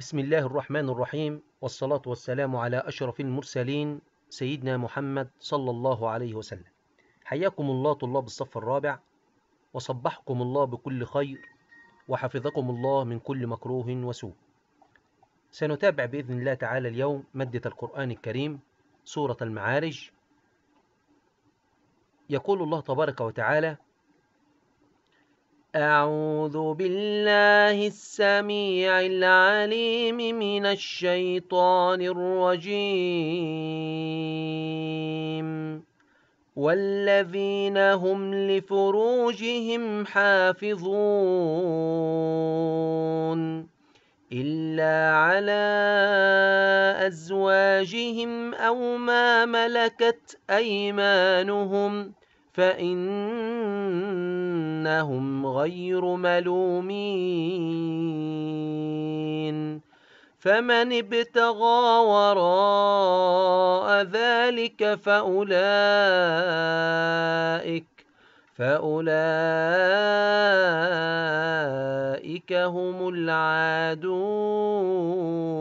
بسم الله الرحمن الرحيم والصلاة والسلام على أشرف المرسلين سيدنا محمد صلى الله عليه وسلم حياكم الله طلاب الصف الرابع وصبحكم الله بكل خير وحفظكم الله من كل مكروه وسوء سنتابع بإذن الله تعالى اليوم مادة القرآن الكريم سورة المعارج يقول الله تبارك وتعالى أعوذ بالله السميع العليم من الشيطان الرجيم والذين هم لفروجهم حافظون إلا على أزواجهم أو ما ملكت أيمانهم ۖ فإنهم غير ملومين فمن ابتغى وراء ذلك فأولئك فأولئك هم العادون